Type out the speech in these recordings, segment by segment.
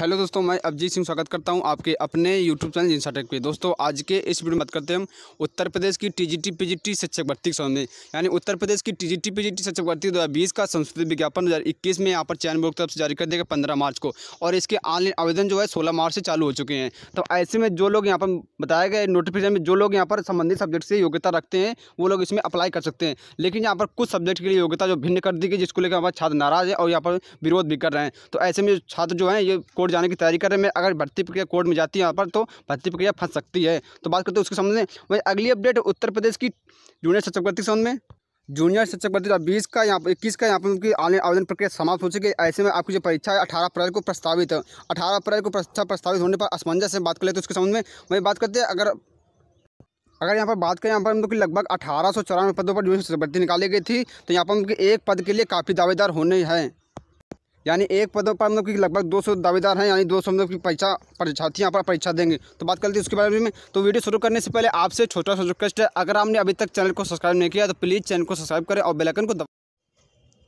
hello दोस्तों मैं अभिजीत सिंह स्वागत करता हूं आपके अपने यूट्यूब चैनल इंसाटेक पे दोस्तों आज के इस वीडियो में बात करते हैं हम उत्तर प्रदेश की टीजीटी पीजीटी शिक्षक भर्ती संबंध में यानी उत्तर प्रदेश की टीजीटी पीजीटी शिक्षक भर्ती दो का संस्कृत विज्ञापन दो में यहाँ पर चयन बोर्ड तरफ से जारी कर देगा पंद्रह मार्च को और इसके ऑनलाइन आवेदन जो है सोलह मार्च से चालू हो चुके हैं तो ऐसे में जो लोग यहाँ पर बताया गया नोटिफिकेशन में जो लोग यहाँ पर संबंधित सब्जेक्ट से योग्यता रखते हैं वो लोग इसमें अप्लाई कर सकते हैं लेकिन यहाँ पर कुछ सब्जेक्ट के लिए योग्यता जो भिन्न कर दी गई जिसको लेकर हमारे छात्र नाराज है और यहाँ पर विरोध भी कर रहे हैं तो ऐसे में छात्र जो है ये कोर्ट कोर्ट जाने की तैयारी कर रहे हैं अगर भर्ती प्रक्रिया कोर्ट में जाती है यहाँ पर तो भर्ती प्रक्रिया फंस सकती है तो बात करते हैं उसके में वही अगली अपडेट उत्तर प्रदेश की जूनियर शिक्षक भर्ती संबंध में जूनियर शिक्षक भर्ती बीस का यहाँ पर इक्कीस का यहाँ पर उनकी आवेदन प्रक्रिया समाप्त हो चुकी है ऐसे में आपकी जो परीक्षा है अठारह अप्रैल को प्रस्तावित है अठारह अप्रैल को परीक्षा प्रस्तावित होने पर असमंजस से बात कर लेते उसके संबंध में वही बात करते हैं अगर अगर यहाँ पर बात करें यहाँ पर उनकी लगभग अठारह सौ चौरानवे पदों पर जूनियर शिक्षक भर्ती निकाली गई थी तो यहाँ पर उनके एक पद के लिए काफ़ी दावेदार होने हैं यानी एक पदों पर मतलब कि लगभग 200 दावेदार हैं यानी 200 मतलब की परीक्षा परीक्षार्थी यहाँ पर परीक्षा देंगे तो बात करते हैं उसके बारे में तो वीडियो शुरू करने से पहले आपसे छोटा सा रिक्वेस्ट है अगर आपने अभी तक चैनल को सब्सक्राइब नहीं किया तो प्लीज़ चैनल को सब्सक्राइब करें और बेलाइकन को दबा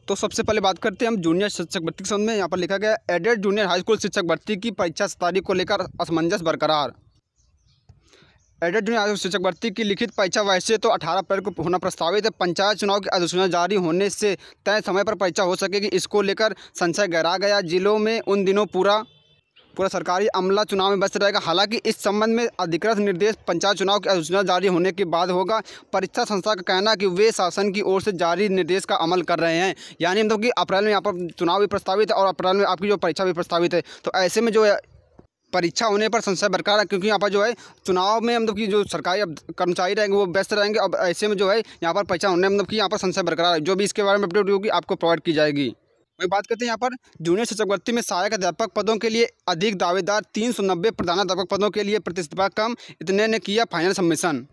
तो सबसे पहले बात करते हैं हम जूनियर शिक्षक भर्ती के संबंध में यहाँ पर लिखा गया एडेड जूनियर हाई स्कूल शिक्षक भर्ती की परीक्षा तारीख को लेकर असमंजस बरकरार एडेड जूनियर शिक्षक भर्ती की लिखित परीक्षा वैसे तो 18 अप्रैल को होना प्रस्तावित है पंचायत चुनाव की अधिसूचना जारी होने से तय समय पर परीक्षा हो सकेगी इसको लेकर संशय गहरा गया जिलों में उन दिनों पूरा पूरा सरकारी अमला चुनाव में व्यस्त रहेगा हालांकि इस संबंध में अधिकृत निर्देश पंचायत चुनाव की अधिसूचना जारी होने के बाद होगा परीक्षा संस्था का कहना कि वे शासन की ओर से जारी निर्देश का अमल कर रहे हैं यानी मतलब कि अप्रैल में यहाँ पर चुनाव भी प्रस्तावित है और अप्रैल में आपकी जो परीक्षा भी प्रस्तावित है तो ऐसे में जो परीक्षा होने पर संशय बरकरार है क्योंकि यहाँ पर जो है चुनाव में मतलब कि जो सरकारी कर्मचारी रहेंगे वो व्यस्त रहेंगे अब ऐसे में जो है यहाँ पर परीक्षा होने मतलब कि यहाँ पर संशय बरकरार है जो भी इसके बारे में अपडेट होगी आपको प्रोवाइड की जाएगी वही बात करते हैं यहाँ पर जूनियर शिक्षकवर्ती में सहायक अध्यापक पदों के लिए अधिक दावेदार तीन सौ नब्बे प्रधानाध्यापक पदों के लिए प्रतिस्पर्धा कम इतने ने किया फाइनल सबमिशन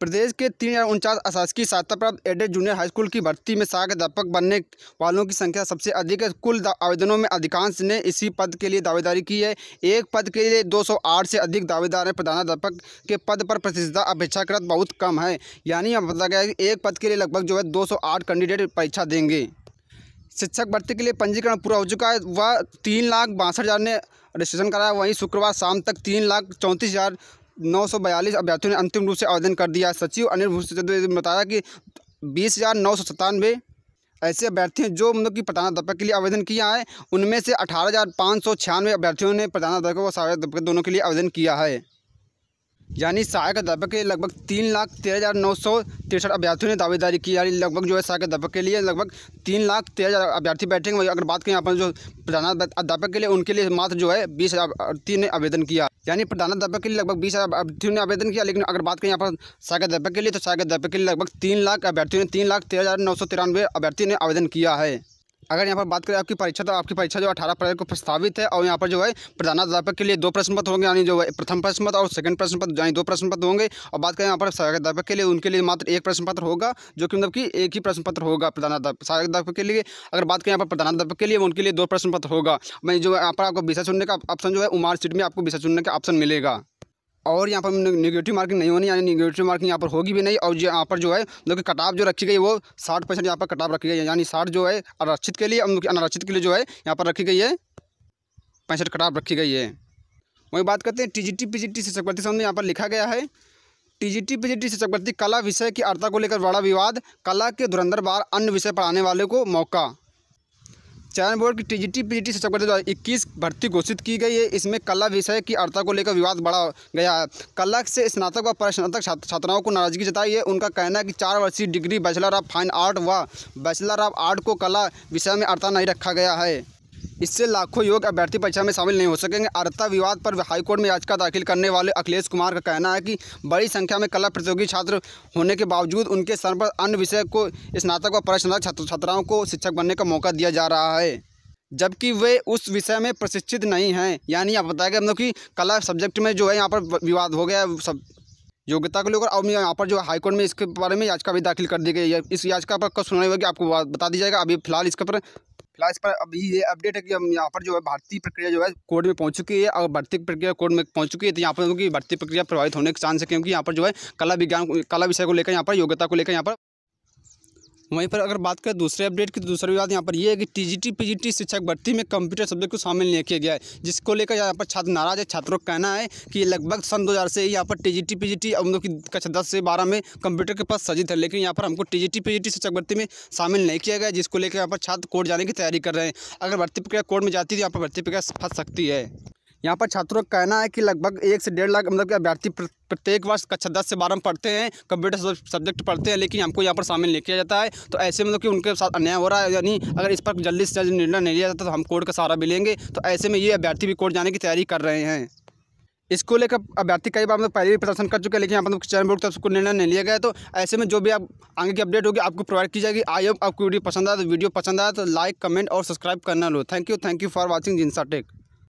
प्रदेश के तीन हज़ार उनचास अशासकीय सहायता प्राप्त एडेड जूनियर हाईस्कूल की भर्ती में सहायक अध्यापक बनने वालों की संख्या सबसे अधिक है कुल आवेदनों में अधिकांश ने इसी पद के लिए दावेदारी की है एक पद के लिए 208 से अधिक दावेदार हैं प्रधानाध्यापक के पद पर प्रतिष्ठा अपेक्षाकृत बहुत कम है यानी यहाँ बताया गया है एक पद के लिए लगभग जो है दो कैंडिडेट परीक्षा देंगे शिक्षक भर्ती के लिए पंजीकरण पूरा हो चुका है वह तीन लाख बासठ हज़ार ने रजिस्ट्रेशन कराया वहीं शुक्रवार शाम तक तीन लाख चौंतीस हज़ार नौ सौ बयालीस अभ्यर्थियों ने अंतिम रूप से आवेदन कर दिया सचिव अनिल भूषण ने बताया कि बीस हज़ार नौ सौ सतानवे ऐसे अभ्यर्थी हैं जो मतलब कि प्रधानाध्यापक के लिए आवेदन किया है उनमें से अठारह हज़ार पाँच सौ छियानवे अभ्यर्थियों ने प्रधानाध्यापक और व सहायक तबके दोनों के लिए आवेदन किया है यानी सहायक अध्यापक के लगभग तीन लाख तेरह हज़ार नौ सौ तिरसठ अभ्यर्थियों ने दावेदारी की यानी लगभग जो है सहायक अध्यापक के लिए लगभग तीन लाख तेरह हज़ार अभ्यर्थी बैठेंगे अगर बात करें पर जो प्रधान अध्यापक के लिए उनके लिए मात्र जो है बीस हज़ार ने आवेदन किया यानी प्रधानाध्यापक के लिए लगभग बीस हज़ार अभ्यर्थियों ने आवेदन किया लेकिन अगर बात करें यहाँ पर सहायक अध्यापक के लिए तो सहायक अध्यापक के लिए लगभग तीन लाख अभ्यर्थियों ने तीन लाख तेरह हज़ार नौ सौ तिरानवे अभ्यर्थियों ने आवेदन किया है अगर यहाँ पर बात करें आपकी परीक्षा तो आपकी परीक्षा जो अठारह अप्रैल को प्रस्तावित है और यहाँ पर जो है प्रधानाध्यापक के लिए दो प्रश्न पत्र होंगे यानी जो है प्रथम प्रश्न पत्र और सेकंड प्रश्न पत्र यानी दो प्रश्न पत्र होंगे और बात करें यहाँ पर सहायक के लिए उनके लिए मात्र एक प्रश्न पत्र होगा जो कि मतलब कि एक ही प्रश्न पत्र होगा प्रधानाध्यापक सहायक के लिए अगर बात करें यहाँ पर प्रधानाध्यापक के लिए उनके लिए दो प्रश्न पत्र होगा मैं जो यहाँ पर आपको विषय चुनने का ऑप्शन जो है उमार सीट में आपको विषय चुनने का ऑप्शन मिलेगा और यहाँ पर निगेटिव मार्किंग नहीं होनी यानी निगेटिव मार्किंग यहाँ पर होगी भी नहीं और यहाँ पर जो है जो मतलब कि कटाप जो रखी गई वो साठ परसेंट यहाँ पर कटाव रखी गई है यानी साठ जो है अनारक्षित के लिए अनारक्षित के लिए जो है यहाँ पर रखी गई है पैंसठ कटाव रखी गई है वहीं बात करते हैं T G T P G T शिक्षक भर्ती संबंध में यहाँ पर लिखा गया है T G T P G T शिक्षक भर्ती कला विषय की अर्थता को लेकर बड़ा विवाद कला के धुरंधर बार अन्य विषय पढ़ाने वाले को मौका चयन बोर्ड की टीजीटी पीजीटी शिक्षक भर्ती दो इक्कीस भर्ती घोषित की गई है इसमें कला विषय की अर्था को लेकर विवाद बढ़ा गया है कला से स्नातक व परस्नातक छात्राओं को नाराजगी जताई है उनका कहना है कि चार वर्षीय degree bachelor of fine art व बैचलर ऑफ आर्ट को कला विषय में अर्था नहीं रखा गया है इससे लाखों योग अभ्यर्थी परीक्षा में शामिल नहीं हो सकेंगे अर्थता विवाद पर हाईकोर्ट में याचिका दाखिल करने वाले अखिलेश कुमार का कहना है कि बड़ी संख्या में कला प्रतियोगी छात्र होने के बावजूद उनके सर पर अन्य विषय को स्नातक और प्रश्नातक छात्र छात्राओं को शिक्षक बनने का मौका दिया जा रहा है जबकि वे उस विषय में प्रशिक्षित नहीं हैं यानी आप बताया गया मतलब कि कला सब्जेक्ट में जो है यहाँ पर विवाद हो गया सब योग्यता को लेकर और यहाँ पर जो हाईकोर्ट में इसके बारे में याचिका भी दाखिल कर दी गई है इस याचिका पर कब सुनवाई होगी आपको बता दी जाएगा अभी फिलहाल इसके पर फिलहाल इस पर अभी ये अपडेट है कि हम यहाँ पर जो है भर्ती प्रक्रिया जो है कोर्ट में पहुँच चुकी है और भर्ती प्रक्रिया कोर्ट में पहुँच चुकी है तो यहाँ पर क्योंकि भर्ती प्रक्रिया प्रभावित होने के चांस है क्योंकि यहाँ पर जो है कला विज्ञान कला विषय को लेकर यहाँ पर योग्यता को लेकर यहाँ पर वहीं पर अगर बात करें दूसरे अपडेट की तो दूसरी दूसरा विवाद यहाँ पर यह है कि टीजीटी पीजीटी शिक्षक भर्ती में कंप्यूटर सब्जेक्ट को शामिल नहीं किया गया है जिसको लेकर यहाँ पर छात्र नाराज है छात्रों का कहना है कि लगभग सन 2000 से यहाँ पर टीजीटी पीजीटी अब उनकी कक्षा दस से बारह में कंप्यूटर के पास सजित है लेकिन यहाँ पर हमको टीजीटी पीजीटी शिक्षक भर्ती में शामिल नहीं किया गया जिसको लेकर यहाँ पर छात्र कोर्ट जाने की तैयारी कर रहे हैं अगर भर्ती प्रक्रिया कोर्ट में जाती है तो यहाँ पर भर्ती प्रक्रिया फंस सकती है यहाँ पर छात्रों का कहना है कि लगभग एक से डेढ़ लाख मतलब कि अभ्यर्थी प्रत्येक वर्ष कक्षा दस से बारह में पढ़ते हैं कंप्यूटर सब्जेक्ट पढ़ते हैं लेकिन हमको यहाँ पर शामिल नहीं किया जाता है तो ऐसे मतलब कि उनके साथ अन्याय हो रहा है यानी अगर इस पर जल्दी से जल्दी निर्णय नहीं लिया जाता तो हम कोर्ट का सहारा भी लेंगे तो ऐसे में ये अभ्यर्थी भी कोर्ट जाने की तैयारी कर रहे हैं इसको लेकर अभ्यर्थी कई बार मतलब पहले भी प्रदर्शन कर चुके हैं लेकिन यहाँ पर मतलब चयन बोर्ड तक तरफ निर्णय नहीं लिया गया तो ऐसे में जो भी आप आगे की अपडेट होगी आपको प्रोवाइड की जाएगी आई होप आपको वीडियो पसंद आया तो वीडियो पसंद आया तो लाइक कमेंट और सब्सक्राइब करना लो thank you thank you for watching जिनसा टेक